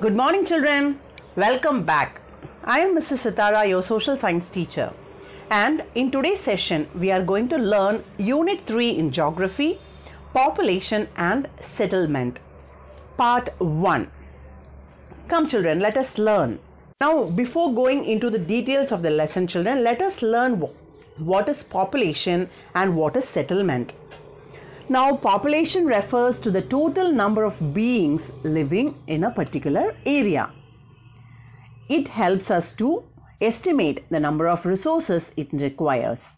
Good morning, children. Welcome back. I am Mrs. Sitara, your social science teacher. And in today's session, we are going to learn Unit 3 in Geography, Population and Settlement, Part 1. Come, children, let us learn. Now, before going into the details of the lesson, children, let us learn what is population and what is settlement. Now population refers to the total number of beings living in a particular area. It helps us to estimate the number of resources it requires.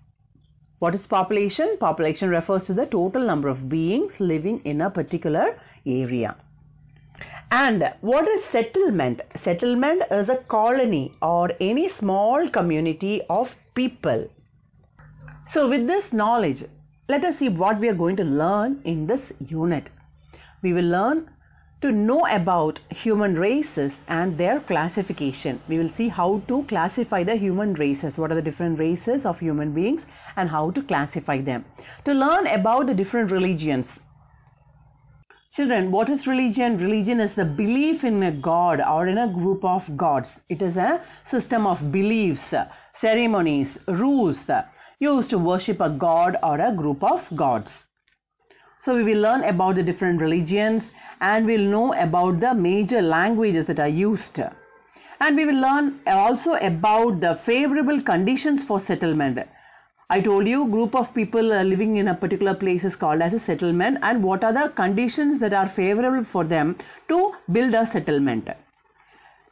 What is population? Population refers to the total number of beings living in a particular area. And what is settlement? Settlement is a colony or any small community of people. So with this knowledge, let us see what we are going to learn in this unit. We will learn to know about human races and their classification. We will see how to classify the human races. What are the different races of human beings and how to classify them. To learn about the different religions. Children, what is religion? Religion is the belief in a god or in a group of gods. It is a system of beliefs, ceremonies, rules, used to worship a god or a group of gods. So we will learn about the different religions and we'll know about the major languages that are used. And we will learn also about the favorable conditions for settlement. I told you group of people living in a particular place is called as a settlement and what are the conditions that are favorable for them to build a settlement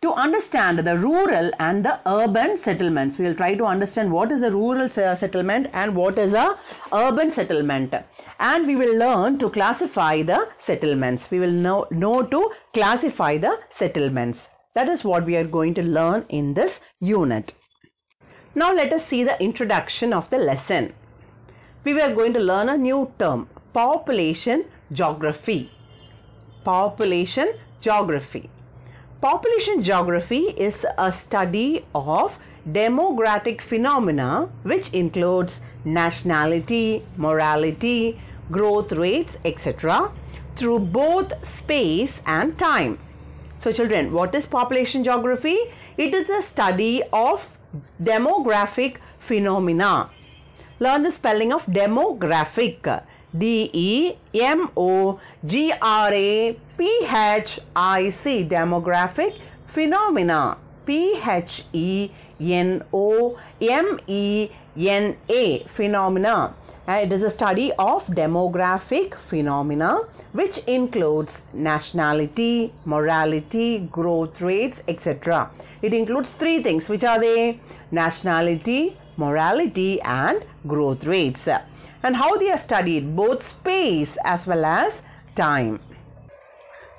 to understand the rural and the urban settlements. We will try to understand what is a rural uh, settlement and what is a urban settlement. And we will learn to classify the settlements. We will know, know to classify the settlements. That is what we are going to learn in this unit. Now let us see the introduction of the lesson. We were going to learn a new term, population geography. Population geography. Population geography is a study of demographic phenomena which includes nationality, morality, growth rates, etc. through both space and time. So children, what is population geography? It is a study of demographic phenomena. Learn the spelling of demographic. D E M O G R A P H I C demographic phenomena P H E N O M E N A phenomena. Uh, it is a study of demographic phenomena which includes nationality, morality, growth rates, etc. It includes three things which are they nationality, morality and growth rates and how they have studied both space as well as time.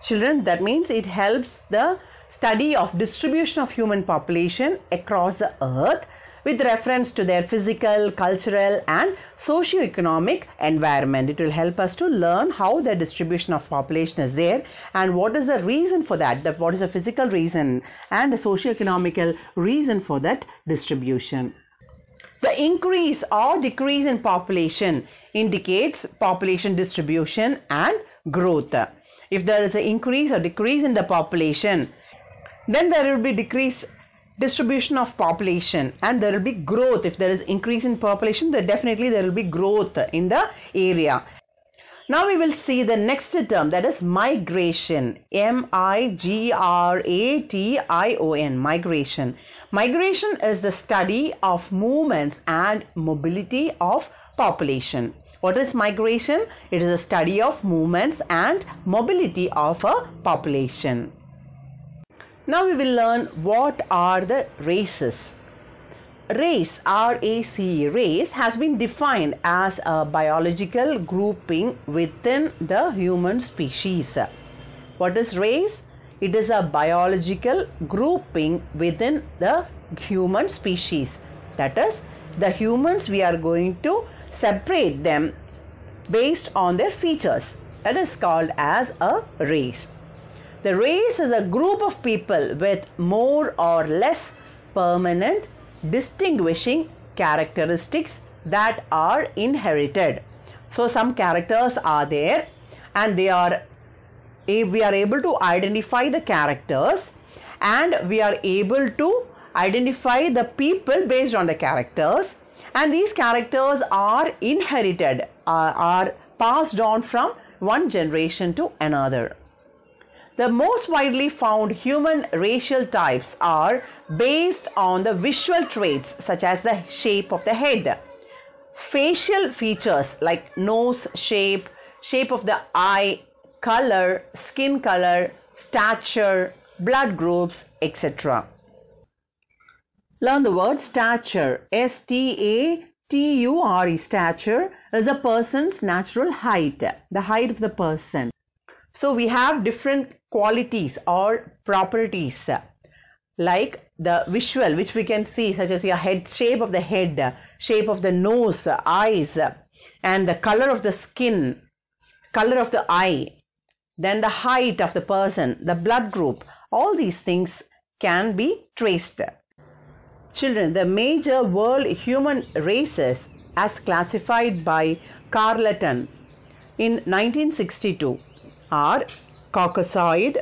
Children, that means it helps the study of distribution of human population across the earth with reference to their physical, cultural and socio-economic environment. It will help us to learn how the distribution of population is there and what is the reason for that, what is the physical reason and the socio-economical reason for that distribution. The increase or decrease in population indicates population distribution and growth. If there is an increase or decrease in the population, then there will be decrease distribution of population and there will be growth if there is increase in population then definitely there will be growth in the area now we will see the next term that is migration. M-I-G-R-A-T-I-O-N. Migration. Migration is the study of movements and mobility of population. What is migration? It is the study of movements and mobility of a population. Now we will learn what are the races race race race has been defined as a biological grouping within the human species what is race it is a biological grouping within the human species that is the humans we are going to separate them based on their features that is called as a race the race is a group of people with more or less permanent distinguishing characteristics that are inherited. So some characters are there and they are we are able to identify the characters and we are able to identify the people based on the characters and these characters are inherited uh, are passed on from one generation to another. The most widely found human racial types are based on the visual traits such as the shape of the head, facial features like nose shape, shape of the eye, color, skin color, stature, blood groups, etc. Learn the word stature. S T A T U R E stature is a person's natural height, the height of the person. So we have different qualities or properties uh, like the visual which we can see such as the head shape of the head uh, shape of the nose uh, eyes and the color of the skin color of the eye then the height of the person the blood group all these things can be traced children the major world human races as classified by carleton in 1962 are Caucasoid,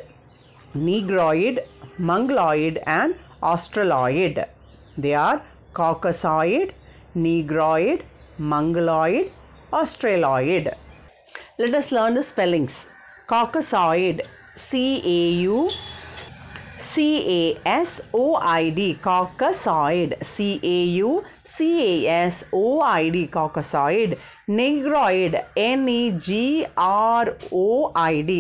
Negroid, Mongoloid and Australoid. They are Caucasoid, Negroid, Mongoloid, Australoid. Let us learn the spellings. Caucasoid, C-A-U, C-A-S-O-I-D, Caucasoid, C-A-U, CAS, OID, Caucasoid, Negroid, NEGROID,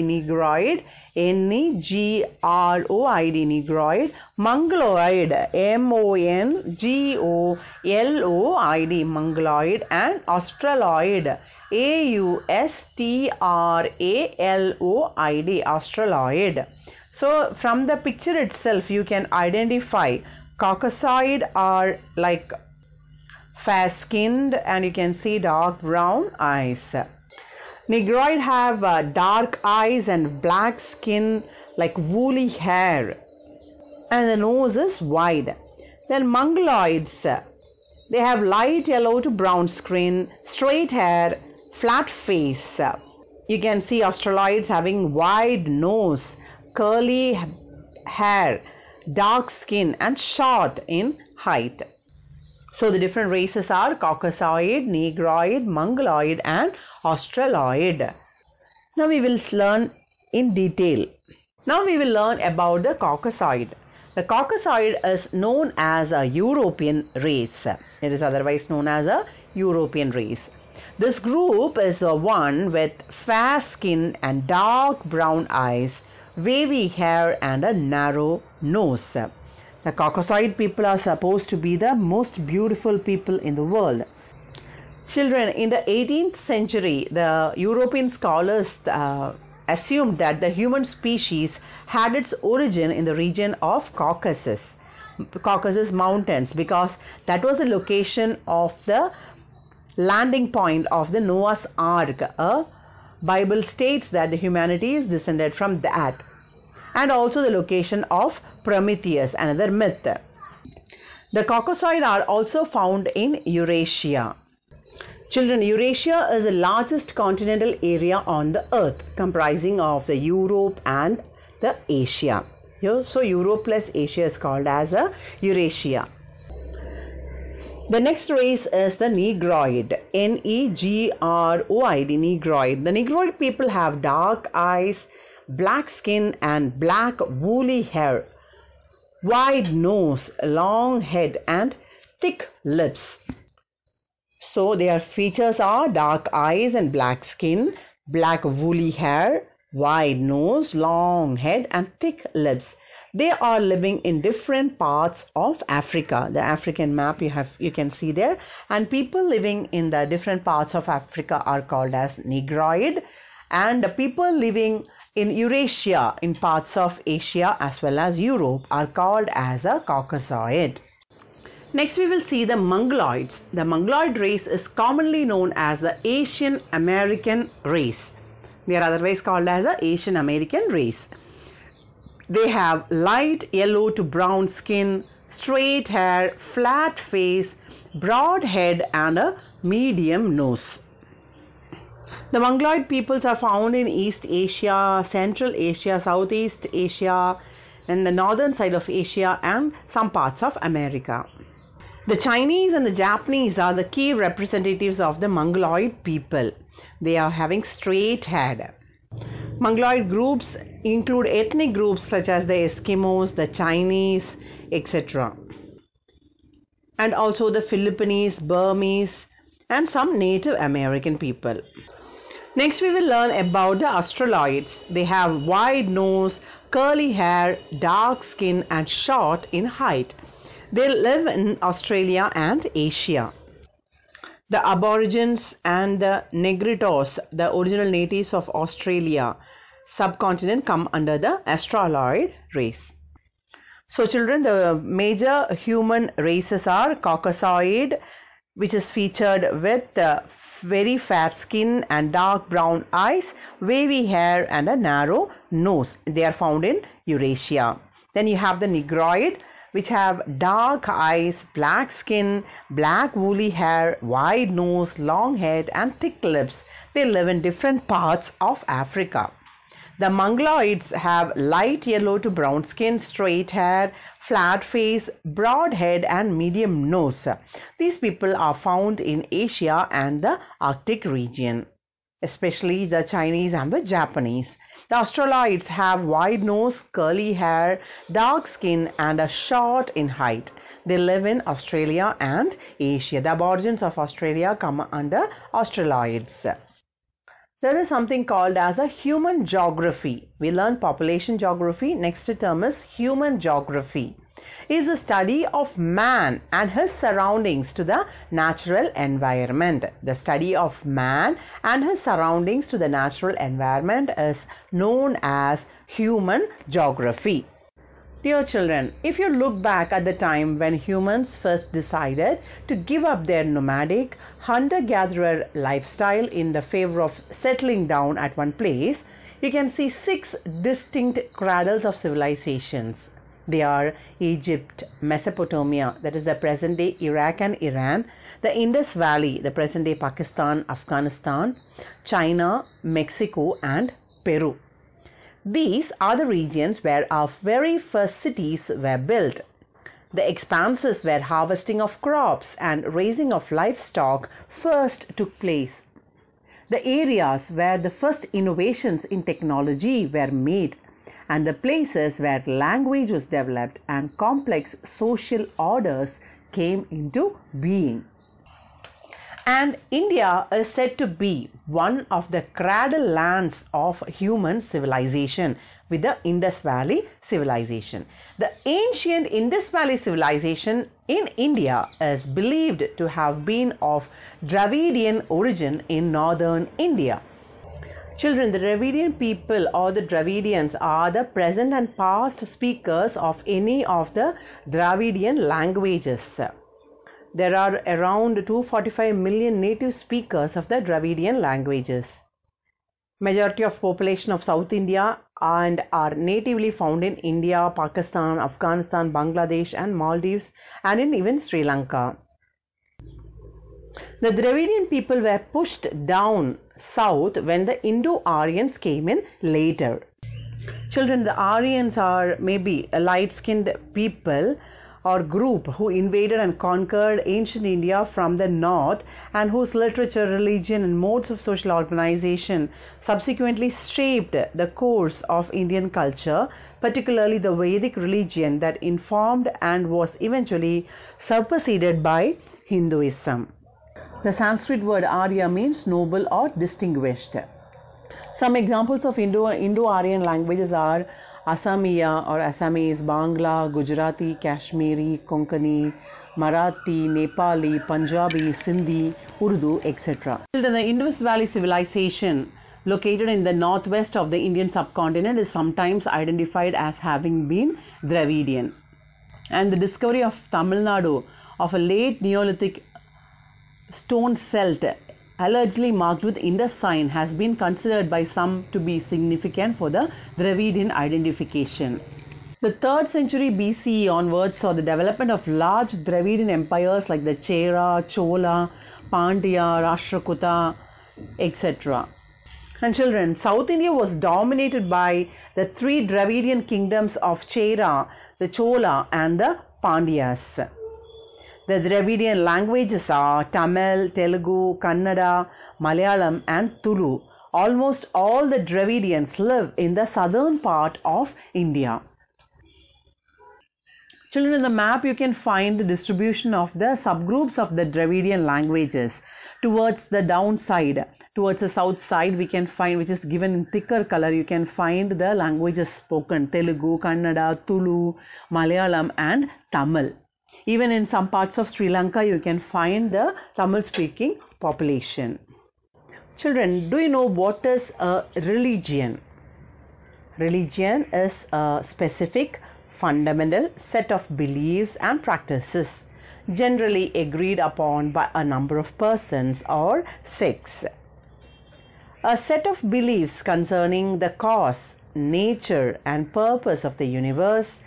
Negroid, NEGROID, Negroid, Mongoloid, M-O-N-G-O-L-O-I-D, Mongoloid and Australoid, A-U-S-T-R-A-L-O-I-D, Australoid. So from the picture itself you can identify Caucasoid are like fair skinned and you can see dark brown eyes. Negroid have uh, dark eyes and black skin like woolly hair and the nose is wide. Then mongoloids, uh, they have light yellow to brown skin, straight hair, flat face. You can see Australoids having wide nose, curly hair, dark skin and short in height. So the different races are Caucasoid, Negroid, Mongoloid and Australoid. Now we will learn in detail. Now we will learn about the Caucasoid. The Caucasoid is known as a European race. It is otherwise known as a European race. This group is the one with fair skin and dark brown eyes, wavy hair and a narrow nose. The Caucasoid people are supposed to be the most beautiful people in the world. Children, in the 18th century, the European scholars uh, assumed that the human species had its origin in the region of Caucasus, Caucasus mountains, because that was the location of the landing point of the Noah's Ark. A Bible states that the humanity is descended from that and also the location of Prometheus, another myth. The Caucasoid are also found in Eurasia. Children, Eurasia is the largest continental area on the earth, comprising of the Europe and the Asia. So Europe plus Asia is called as a Eurasia. The next race is the Negroid. N-E-G-R-O-I-D, Negroid. The Negroid people have dark eyes, black skin and black woolly hair, wide nose, long head, and thick lips. So their features are dark eyes and black skin, black woolly hair, wide nose, long head, and thick lips. They are living in different parts of Africa. The African map you have you can see there, and people living in the different parts of Africa are called as Negroid, and the people living in Eurasia, in parts of Asia as well as Europe, are called as a Caucasoid. Next, we will see the Mongoloids. The Mongoloid race is commonly known as the Asian American race. They are otherwise called as the Asian American race. They have light yellow to brown skin, straight hair, flat face, broad head and a medium nose. The Mongoloid peoples are found in East Asia, Central Asia, Southeast Asia, and the northern side of Asia and some parts of America. The Chinese and the Japanese are the key representatives of the Mongoloid people. They are having straight head. Mongoloid groups include ethnic groups such as the Eskimos, the Chinese, etc. And also the Philippines, Burmese, and some Native American people. Next we will learn about the astroloids. They have wide nose, curly hair, dark skin and short in height. They live in Australia and Asia. The Aborigines and the Negritos, the original natives of Australia subcontinent come under the astroloid race. So children, the major human races are Caucasoid, which is featured with uh, very fair skin and dark brown eyes, wavy hair and a narrow nose. They are found in Eurasia. Then you have the Negroid which have dark eyes, black skin, black woolly hair, wide nose, long head and thick lips. They live in different parts of Africa. The mongoloids have light yellow to brown skin, straight hair, flat face, broad head and medium nose. These people are found in Asia and the Arctic region, especially the Chinese and the Japanese. The Australoids have wide nose, curly hair, dark skin and are short in height. They live in Australia and Asia. The aborigines of Australia come under Australoids there is something called as a human geography. We learn population geography. Next term is human geography is the study of man and his surroundings to the natural environment. The study of man and his surroundings to the natural environment is known as human geography. Dear children, if you look back at the time when humans first decided to give up their nomadic hunter gatherer lifestyle in the favor of settling down at one place, you can see six distinct cradles of civilizations. They are Egypt, Mesopotamia, that is the present day Iraq and Iran, the Indus Valley, the present day Pakistan, Afghanistan, China, Mexico, and Peru. These are the regions where our very first cities were built. The expanses where harvesting of crops and raising of livestock first took place. The areas where the first innovations in technology were made and the places where language was developed and complex social orders came into being. And India is said to be one of the cradle lands of human civilization with the Indus Valley civilization. The ancient Indus Valley civilization in India is believed to have been of Dravidian origin in northern India. Children, the Dravidian people or the Dravidians are the present and past speakers of any of the Dravidian languages. There are around 245 million native speakers of the Dravidian languages. Majority of population of South India and are natively found in India, Pakistan, Afghanistan, Bangladesh and Maldives and in even Sri Lanka. The Dravidian people were pushed down south when the Indo-Aryans came in later. Children, the Aryans are maybe light-skinned people or group who invaded and conquered ancient India from the north and whose literature, religion, and modes of social organization subsequently shaped the course of Indian culture, particularly the Vedic religion that informed and was eventually superseded by Hinduism. The Sanskrit word Arya means noble or distinguished. Some examples of Indo Indo Aryan languages are Assamiya or Assamese, Bangla, Gujarati, Kashmiri, Konkani, Marathi, Nepali, Punjabi, Sindhi, Urdu, etc. The Indus Valley civilization located in the northwest of the Indian subcontinent is sometimes identified as having been Dravidian. And the discovery of Tamil Nadu of a late Neolithic stone celt allegedly marked with Indus sign has been considered by some to be significant for the Dravidian identification. The 3rd century BCE onwards saw the development of large Dravidian empires like the Chera, Chola, Pandya, Rashtrakuta, etc. And children, South India was dominated by the three Dravidian kingdoms of Chera, the Chola, and the Pandyas. The Dravidian languages are Tamil, Telugu, Kannada, Malayalam, and Tulu. Almost all the Dravidians live in the southern part of India. Children, in the map you can find the distribution of the subgroups of the Dravidian languages. Towards the downside, towards the south side, we can find, which is given in thicker color, you can find the languages spoken Telugu, Kannada, Tulu, Malayalam, and Tamil. Even in some parts of Sri Lanka, you can find the Tamil speaking population. Children, do you know what is a religion? Religion is a specific fundamental set of beliefs and practices generally agreed upon by a number of persons or sects. A set of beliefs concerning the cause, nature, and purpose of the universe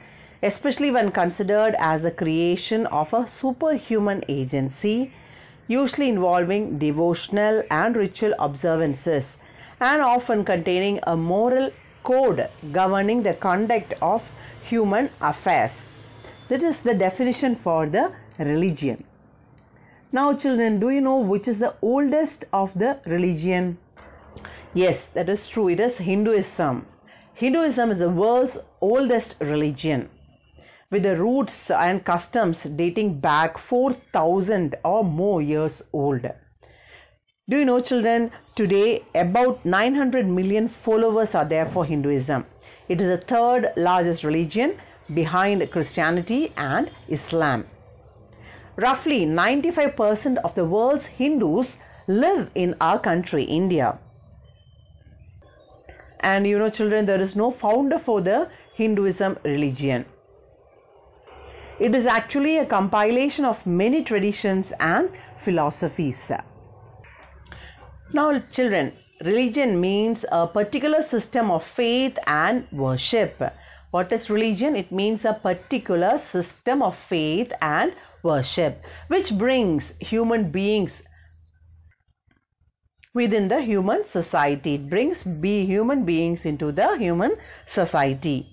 especially when considered as the creation of a superhuman agency, usually involving devotional and ritual observances, and often containing a moral code governing the conduct of human affairs. That is the definition for the religion. Now, children, do you know which is the oldest of the religion? Yes, that is true. It is Hinduism. Hinduism is the world's oldest religion with the roots and customs dating back 4000 or more years old. Do you know, children, today about 900 million followers are there for Hinduism. It is the third largest religion behind Christianity and Islam. Roughly 95% of the world's Hindus live in our country, India. And you know, children, there is no founder for the Hinduism religion. It is actually a compilation of many traditions and philosophies. Now, children, religion means a particular system of faith and worship. What is religion? It means a particular system of faith and worship which brings human beings within the human society. It brings be human beings into the human society.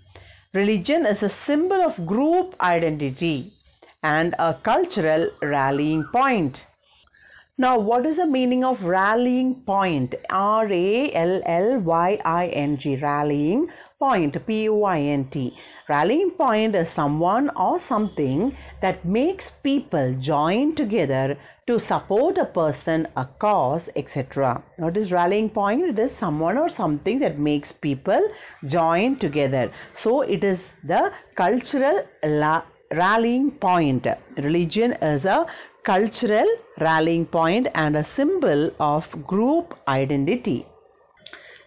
Religion is a symbol of group identity and a cultural rallying point. Now, what is the meaning of rallying point? R A L L Y I N G, rallying point Point. rallying point is someone or something that makes people join together to support a person a cause etc what is rallying point it is someone or something that makes people join together so it is the cultural rallying point religion is a cultural rallying point and a symbol of group identity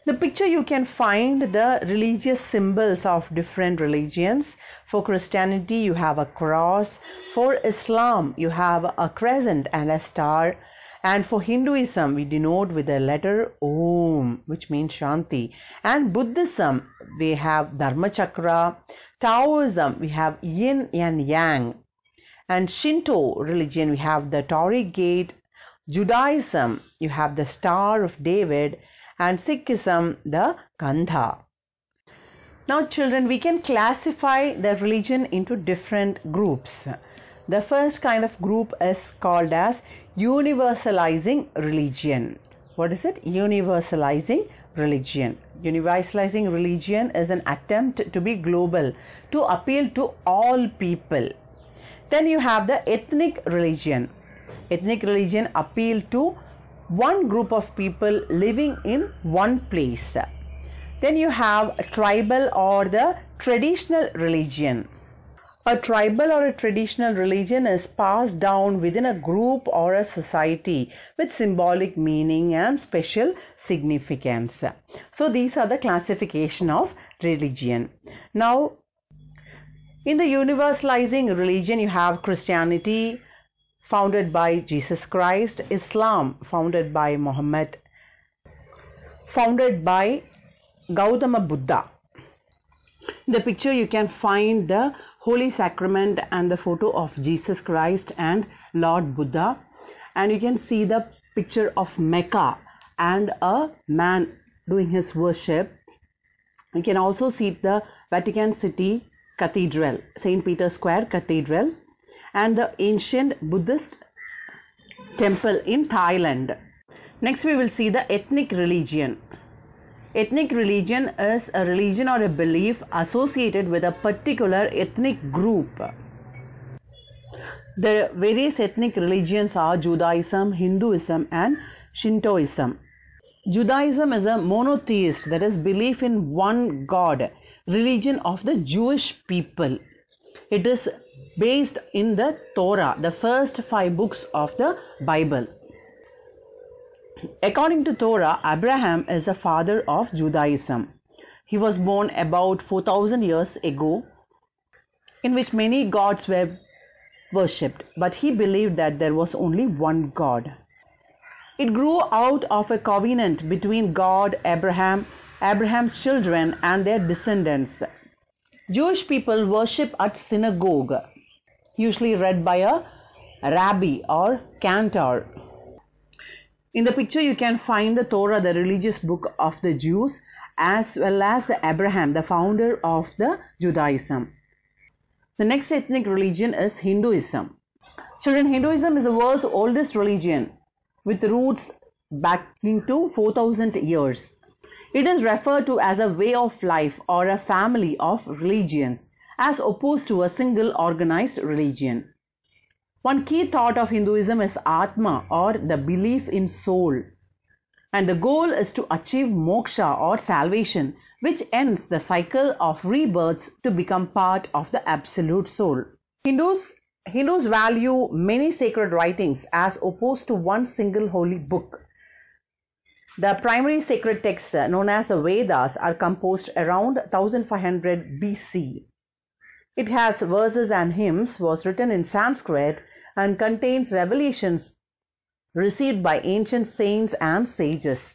the picture you can find the religious symbols of different religions. For Christianity, you have a cross. For Islam, you have a crescent and a star. And for Hinduism, we denote with the letter Om, which means Shanti. And Buddhism, we have Dharma Chakra. Taoism, we have Yin and Yang. And Shinto religion, we have the Torii Gate. Judaism, you have the Star of David and Sikhism the Kandha. Now, children, we can classify the religion into different groups. The first kind of group is called as universalizing religion. What is it? Universalizing religion. Universalizing religion is an attempt to be global, to appeal to all people. Then you have the ethnic religion. Ethnic religion appeal to one group of people living in one place. Then you have tribal or the traditional religion. A tribal or a traditional religion is passed down within a group or a society with symbolic meaning and special significance. So these are the classification of religion. Now in the universalizing religion you have Christianity, founded by Jesus Christ, Islam, founded by Muhammad, founded by Gautama Buddha. In the picture you can find the Holy Sacrament and the photo of Jesus Christ and Lord Buddha and you can see the picture of Mecca and a man doing his worship. You can also see the Vatican City Cathedral, St. Peter's Square Cathedral and the ancient Buddhist temple in Thailand. Next we will see the ethnic religion. Ethnic religion is a religion or a belief associated with a particular ethnic group. The various ethnic religions are Judaism, Hinduism and Shintoism. Judaism is a monotheist, that is, belief in one God, religion of the Jewish people. It is based in the Torah, the first five books of the Bible. According to Torah, Abraham is the father of Judaism. He was born about 4000 years ago, in which many gods were worshipped, but he believed that there was only one God. It grew out of a covenant between God, Abraham, Abraham's children, and their descendants. Jewish people worship at synagogue usually read by a rabbi or cantor. In the picture, you can find the Torah, the religious book of the Jews, as well as the Abraham, the founder of the Judaism. The next ethnic religion is Hinduism. Children, Hinduism is the world's oldest religion with roots back into 4000 years. It is referred to as a way of life or a family of religions as opposed to a single organized religion. One key thought of Hinduism is Atma or the belief in soul. And the goal is to achieve moksha or salvation, which ends the cycle of rebirths to become part of the absolute soul. Hindus, Hindus value many sacred writings as opposed to one single holy book. The primary sacred texts uh, known as the Vedas are composed around 1500 BC it has verses and hymns, was written in Sanskrit, and contains revelations received by ancient saints and sages.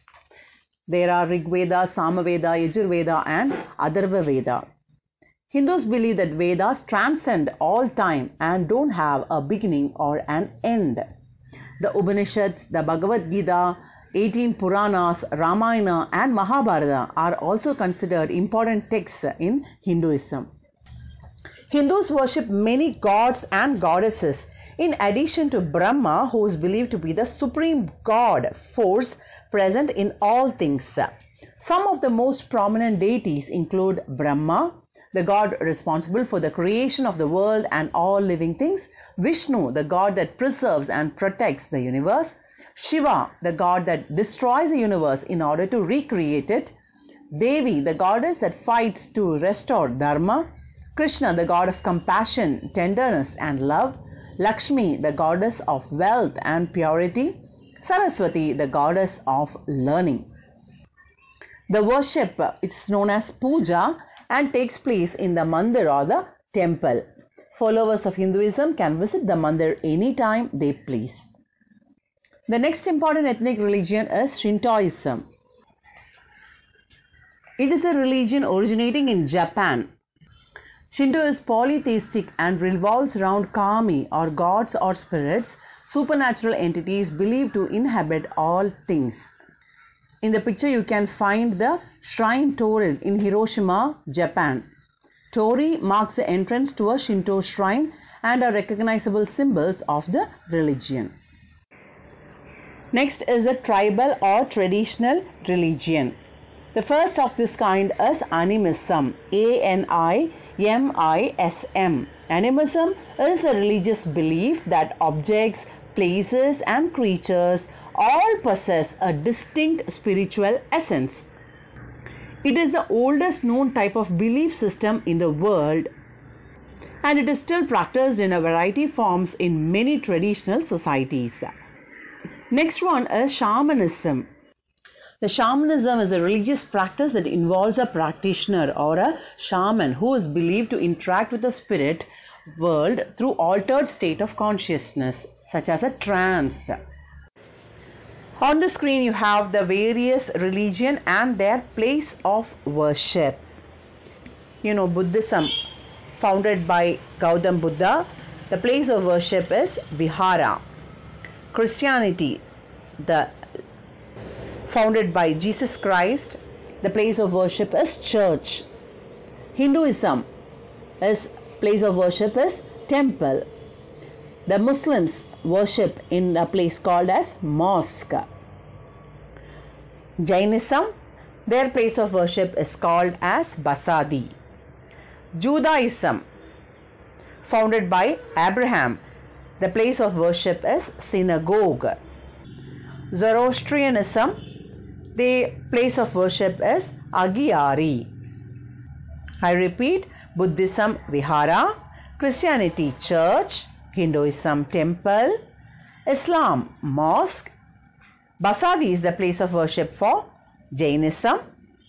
There are Rigveda, Samaveda, Yajurveda, and Atharva Veda. Hindus believe that Vedas transcend all time and don't have a beginning or an end. The Upanishads, the Bhagavad Gita, 18 Puranas, Ramayana, and Mahabharata are also considered important texts in Hinduism. Hindus worship many gods and goddesses in addition to Brahma, who is believed to be the supreme god force present in all things. Some of the most prominent deities include Brahma, the god responsible for the creation of the world and all living things, Vishnu, the god that preserves and protects the universe, Shiva, the god that destroys the universe in order to recreate it, Devi, the goddess that fights to restore Dharma, Krishna, the god of compassion, tenderness, and love, Lakshmi, the goddess of wealth and purity, Saraswati, the goddess of learning. The worship is known as puja and takes place in the mandir or the temple. Followers of Hinduism can visit the mandir anytime they please. The next important ethnic religion is Shintoism. It is a religion originating in Japan Shinto is polytheistic and revolves around kami or gods or spirits, supernatural entities believed to inhabit all things. In the picture, you can find the shrine Tori in Hiroshima, Japan. Tori marks the entrance to a Shinto shrine and are recognizable symbols of the religion. Next is a tribal or traditional religion. The first of this kind is animism. A N I M I S M. Animism is a religious belief that objects, places, and creatures all possess a distinct spiritual essence. It is the oldest known type of belief system in the world and it is still practiced in a variety of forms in many traditional societies. Next one is shamanism. The shamanism is a religious practice that involves a practitioner or a shaman who is believed to interact with the spirit world through altered state of consciousness such as a trance. On the screen you have the various religion and their place of worship. You know Buddhism founded by Gautam Buddha, the place of worship is Vihara. Christianity, the founded by Jesus Christ. The place of worship is church. Hinduism is place of worship is temple. The Muslims worship in a place called as mosque. Jainism, their place of worship is called as Basadi. Judaism, founded by Abraham, the place of worship is synagogue. Zoroastrianism, the place of worship is Agiari. I repeat Buddhism Vihara, Christianity Church, Hinduism Temple, Islam Mosque. Basadi is the place of worship for Jainism,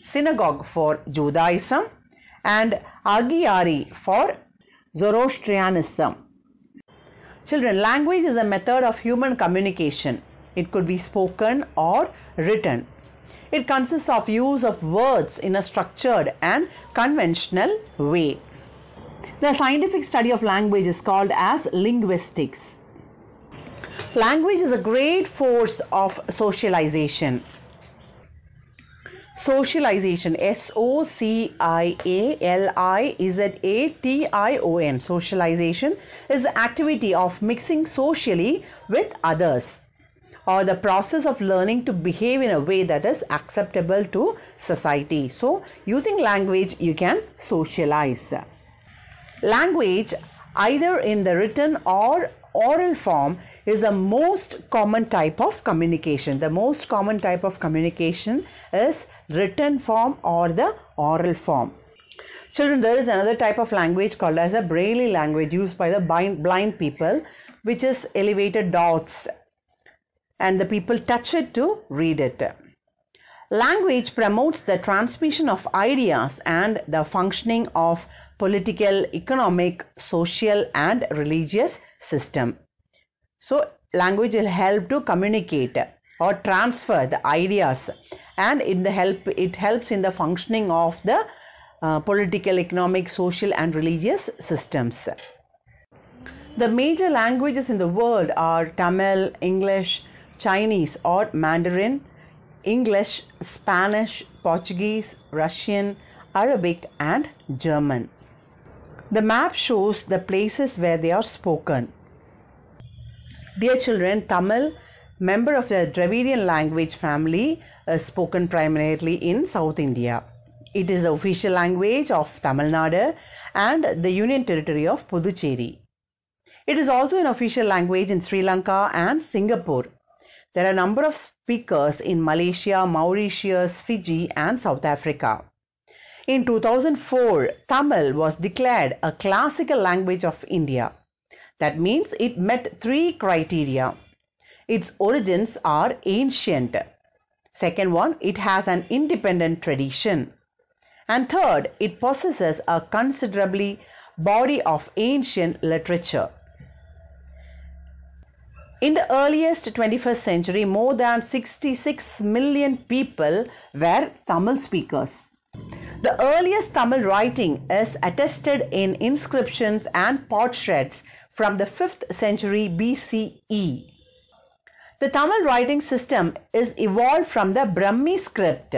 synagogue for Judaism, and Agiari for Zoroastrianism. Children, language is a method of human communication. It could be spoken or written. It consists of use of words in a structured and conventional way. The scientific study of language is called as linguistics. Language is a great force of socialization. Socialization, S-O-C-I-A-L-I-Z-A-T-I-O-N. Socialization is the activity of mixing socially with others or the process of learning to behave in a way that is acceptable to society. So, using language you can socialize. Language either in the written or oral form is the most common type of communication. The most common type of communication is written form or the oral form. Children, there is another type of language called as a Braille language used by the blind, blind people, which is elevated dots and the people touch it to read it. Language promotes the transmission of ideas and the functioning of political, economic, social and religious system. So language will help to communicate or transfer the ideas and in the help it helps in the functioning of the uh, political, economic, social and religious systems. The major languages in the world are Tamil, English, Chinese or Mandarin, English, Spanish, Portuguese, Russian, Arabic, and German. The map shows the places where they are spoken. Dear children, Tamil, member of the Dravidian language family, is spoken primarily in South India. It is the official language of Tamil Nadu and the Union Territory of Puducherry. It is also an official language in Sri Lanka and Singapore. There are a number of speakers in Malaysia, Mauritius, Fiji, and South Africa. In 2004, Tamil was declared a classical language of India. That means it met three criteria. Its origins are ancient. Second one, it has an independent tradition. And third, it possesses a considerably body of ancient literature. In the earliest 21st century, more than 66 million people were Tamil speakers. The earliest Tamil writing is attested in inscriptions and portraits from the 5th century BCE. The Tamil writing system is evolved from the Brahmi script.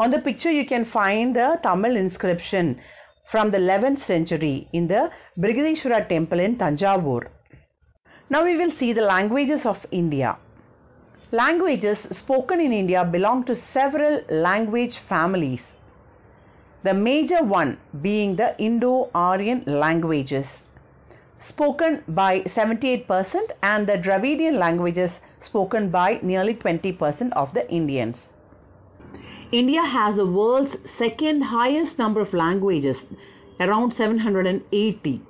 On the picture, you can find a Tamil inscription from the 11th century in the Brigadishwara temple in Tanjavur. Now we will see the languages of India. Languages spoken in India belong to several language families. The major one being the Indo-Aryan languages spoken by 78% and the Dravidian languages spoken by nearly 20% of the Indians. India has the world's second highest number of languages, around 780.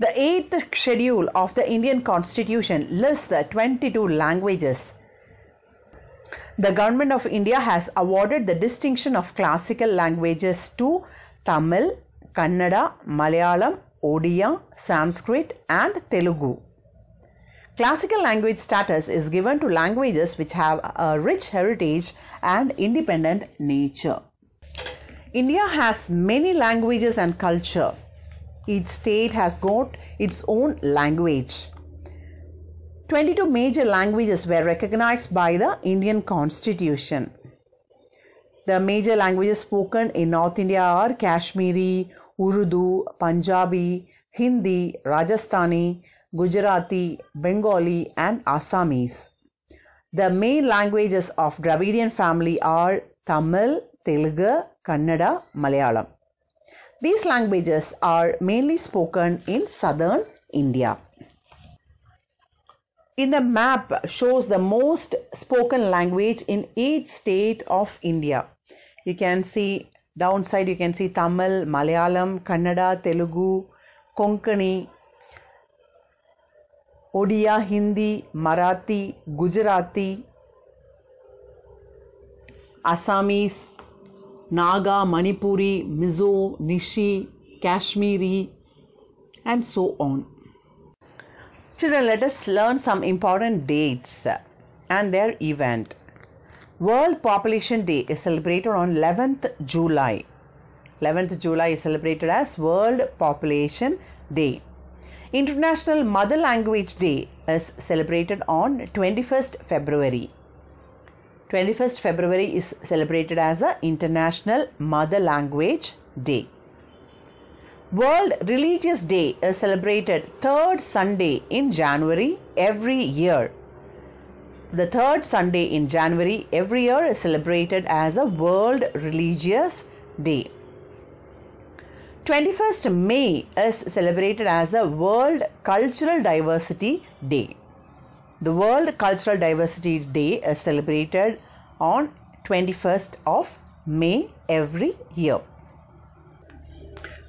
The eighth schedule of the Indian Constitution lists the 22 languages. The Government of India has awarded the distinction of classical languages to Tamil, Kannada, Malayalam, Odia, Sanskrit and Telugu. Classical language status is given to languages which have a rich heritage and independent nature. India has many languages and culture. Each state has got its own language. 22 major languages were recognized by the Indian Constitution. The major languages spoken in North India are Kashmiri, Urdu, Punjabi, Hindi, Rajasthani, Gujarati, Bengali, and Assamese. The main languages of Dravidian family are Tamil, Telugu, Kannada, Malayalam. These languages are mainly spoken in southern India. In the map shows the most spoken language in each state of India. You can see downside you can see Tamil, Malayalam, Kannada, Telugu, Konkani, Odia, Hindi, Marathi, Gujarati, Assamese, Naga, Manipuri, Mizo, Nishi, Kashmiri, and so on. Children, let us learn some important dates and their event. World Population Day is celebrated on 11th July. 11th July is celebrated as World Population Day. International Mother Language Day is celebrated on 21st February. 21st February is celebrated as the International Mother Language Day. World Religious Day is celebrated third Sunday in January every year. The third Sunday in January every year is celebrated as a World Religious Day. 21st May is celebrated as a World Cultural Diversity Day. The World Cultural Diversity Day is celebrated on 21st of May every year.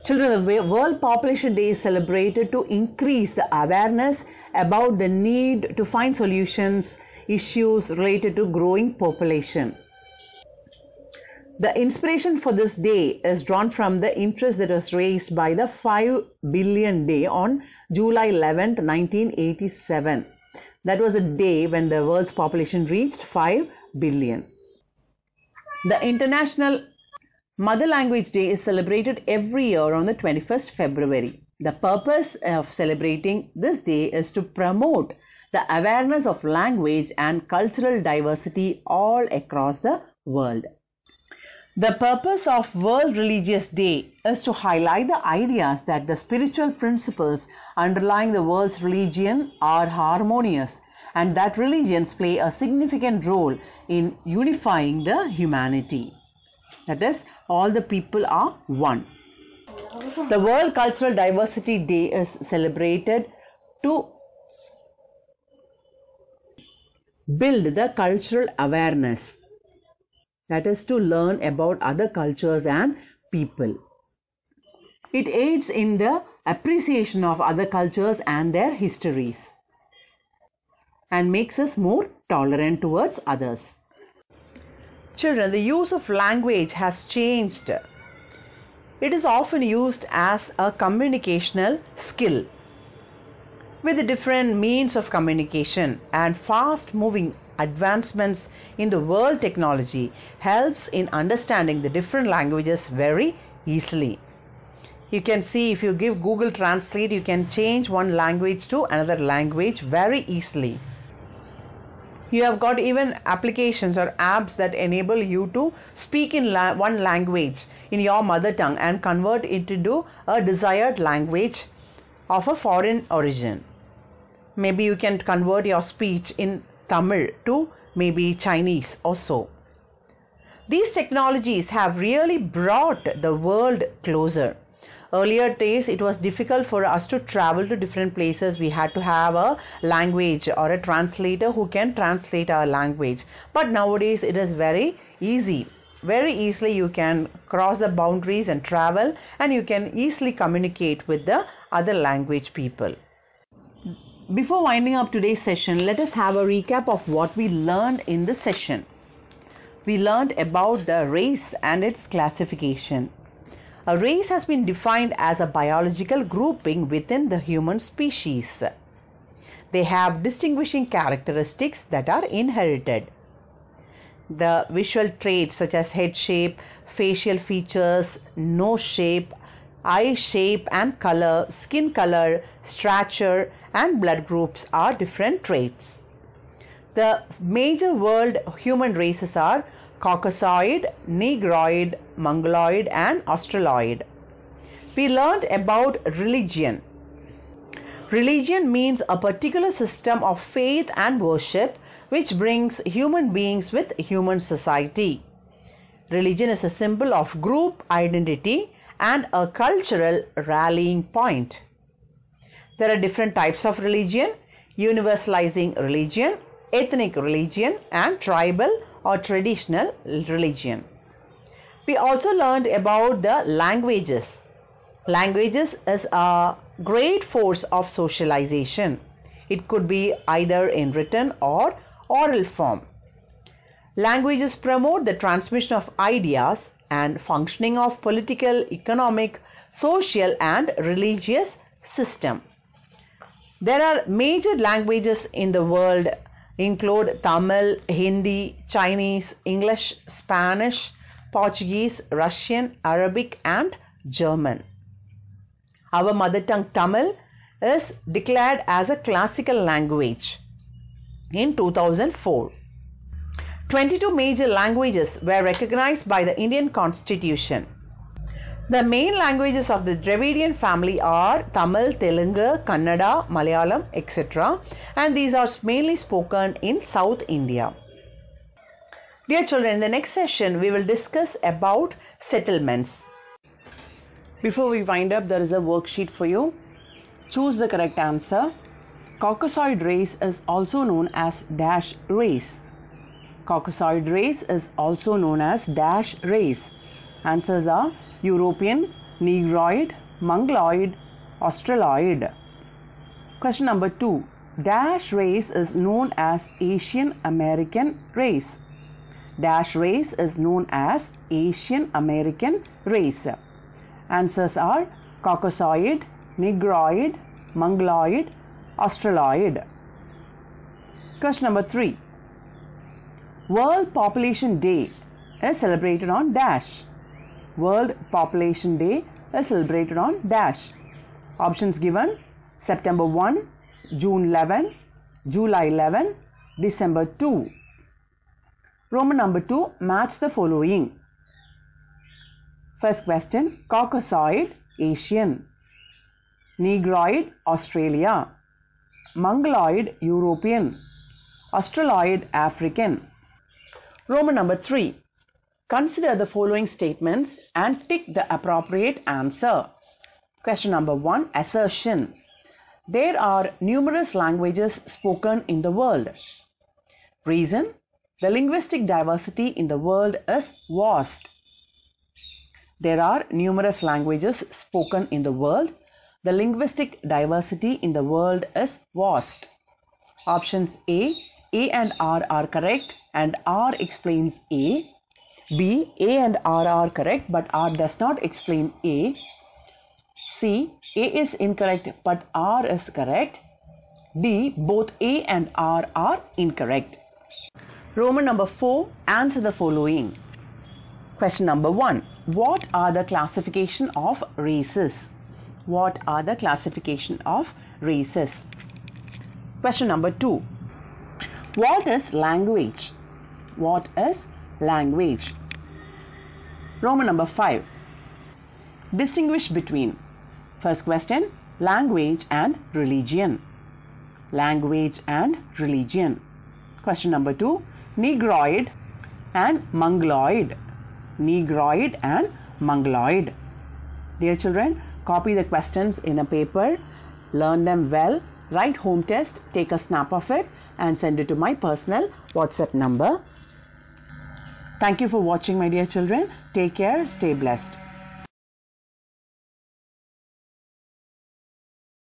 Children, the World Population Day is celebrated to increase the awareness about the need to find solutions issues related to growing population. The inspiration for this day is drawn from the interest that was raised by the 5 billion day on July 11, 1987. That was the day when the world's population reached 5 billion. The International Mother Language Day is celebrated every year on the 21st February. The purpose of celebrating this day is to promote the awareness of language and cultural diversity all across the world. The purpose of World Religious Day is to highlight the ideas that the spiritual principles underlying the world's religion are harmonious and that religions play a significant role in unifying the humanity. That is, all the people are one. The World Cultural Diversity Day is celebrated to build the cultural awareness that is to learn about other cultures and people. It aids in the appreciation of other cultures and their histories and makes us more tolerant towards others. Children, the use of language has changed. It is often used as a communicational skill with different means of communication and fast moving advancements in the world technology helps in understanding the different languages very easily. You can see if you give Google Translate, you can change one language to another language very easily. You have got even applications or apps that enable you to speak in la one language in your mother tongue and convert it into a desired language of a foreign origin. Maybe you can convert your speech in Tamil to maybe Chinese also. These technologies have really brought the world closer. Earlier days, it was difficult for us to travel to different places. We had to have a language or a translator who can translate our language. But nowadays, it is very easy. Very easily, you can cross the boundaries and travel, and you can easily communicate with the other language people before winding up today's session, let us have a recap of what we learned in the session. We learned about the race and its classification. A race has been defined as a biological grouping within the human species. They have distinguishing characteristics that are inherited. The visual traits such as head shape, facial features, nose shape, eye shape and color, skin color, stature, and blood groups are different traits. The major world human races are Caucasoid, Negroid, Mongoloid, and Australoid. We learned about religion. Religion means a particular system of faith and worship which brings human beings with human society. Religion is a symbol of group identity and a cultural rallying point. There are different types of religion, universalizing religion, ethnic religion and tribal or traditional religion. We also learned about the languages. Languages is a great force of socialization. It could be either in written or oral form. Languages promote the transmission of ideas and functioning of political, economic, social and religious system. There are major languages in the world include Tamil, Hindi, Chinese, English, Spanish, Portuguese, Russian, Arabic and German. Our mother tongue Tamil is declared as a classical language in 2004. 22 major languages were recognized by the Indian Constitution. The main languages of the Dravidian family are Tamil, Telugu, Kannada, Malayalam, etc. And these are mainly spoken in South India. Dear children, in the next session we will discuss about settlements. Before we wind up, there is a worksheet for you. Choose the correct answer. Caucasoid race is also known as dash race. Caucasoid race is also known as dash race. Answers are European, Negroid, Mongoloid, Australoid. Question number 2. Dash race is known as Asian American race. Dash race is known as Asian American race. Answers are Caucasoid, Negroid, Mongoloid, Australoid. Question number 3. World Population Day is celebrated on dash. World Population Day is celebrated on dash. Options given September 1, June 11, July 11, December 2. Roman number 2 match the following. First question Caucasoid Asian, Negroid Australia, Mongoloid European, Australoid African. Roman number 3. Consider the following statements and tick the appropriate answer. Question number 1. Assertion. There are numerous languages spoken in the world. Reason. The linguistic diversity in the world is vast. There are numerous languages spoken in the world. The linguistic diversity in the world is vast. Options A a and R are correct and R explains A. B, A and R are correct but R does not explain A. C, A is incorrect but R is correct. D, both A and R are incorrect. Roman number 4, answer the following. Question number 1. What are the classification of races? What are the classification of races? Question number 2. What is language? What is language? Roman number 5. Distinguish between. First question, language and religion. Language and religion. Question number 2. Negroid and Mongoloid. Negroid and Mongoloid. Dear children, copy the questions in a paper, learn them well write home test, take a snap of it and send it to my personal WhatsApp number. Thank you for watching my dear children. Take care, stay blessed.